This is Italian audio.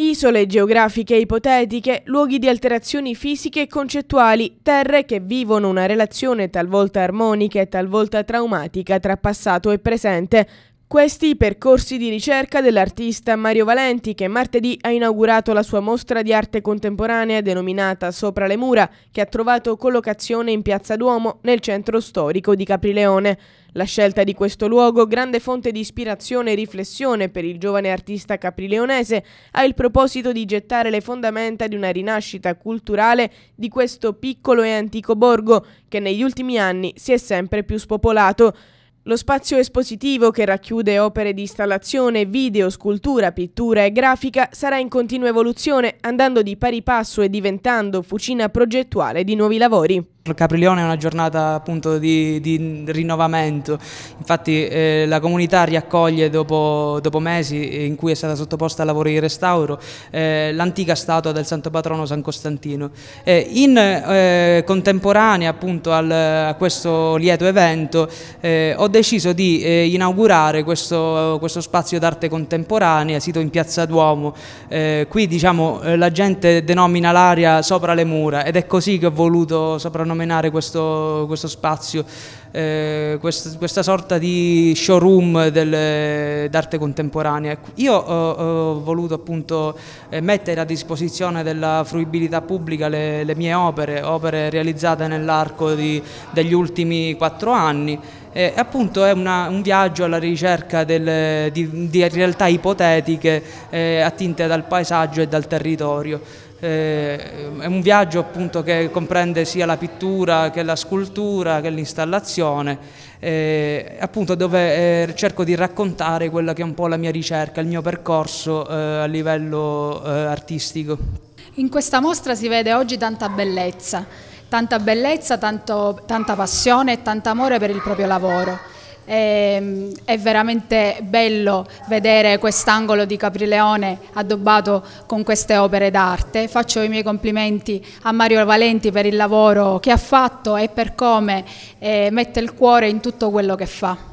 Isole geografiche ipotetiche, luoghi di alterazioni fisiche e concettuali, terre che vivono una relazione talvolta armonica e talvolta traumatica tra passato e presente, questi i percorsi di ricerca dell'artista Mario Valenti che martedì ha inaugurato la sua mostra di arte contemporanea denominata Sopra le mura che ha trovato collocazione in Piazza Duomo nel centro storico di Caprileone. La scelta di questo luogo, grande fonte di ispirazione e riflessione per il giovane artista caprileonese, ha il proposito di gettare le fondamenta di una rinascita culturale di questo piccolo e antico borgo che negli ultimi anni si è sempre più spopolato. Lo spazio espositivo, che racchiude opere di installazione, video, scultura, pittura e grafica, sarà in continua evoluzione, andando di pari passo e diventando fucina progettuale di nuovi lavori. Caprilione è una giornata appunto di, di rinnovamento, infatti eh, la comunità riaccoglie dopo, dopo, mesi in cui è stata sottoposta a lavori di restauro eh, l'antica statua del santo patrono San Costantino. Eh, in eh, contemporanea appunto al, a questo lieto evento eh, ho deciso di eh, inaugurare questo, questo spazio d'arte contemporanea sito in piazza Duomo, qui diciamo la gente denomina l'aria sopra le mura ed è così che ho voluto soprannominare fenomenare questo, questo spazio, eh, questa, questa, sorta di showroom d'arte contemporanea. Ecco, io ho, ho voluto appunto eh, mettere a disposizione della fruibilità pubblica le, le mie opere, opere realizzate nell'arco degli ultimi quattro anni eh, appunto è una, un viaggio alla ricerca del, di, di, realtà ipotetiche eh, attinte dal paesaggio e dal territorio. Eh, è un viaggio appunto che comprende sia la pittura che la scultura che l'installazione, eh, appunto dove eh, cerco di raccontare quella che è un po' la mia ricerca, il mio percorso eh, a livello artistico. In questa mostra si vede oggi tanta bellezza tanta bellezza, tanto, tanta passione e tanto amore per il proprio lavoro. E, è veramente bello vedere quest'angolo di Caprileone addobbato con queste opere d'arte. Faccio i miei complimenti a Mario Valenti per il lavoro che ha fatto e per come eh, mette il cuore in tutto quello che fa.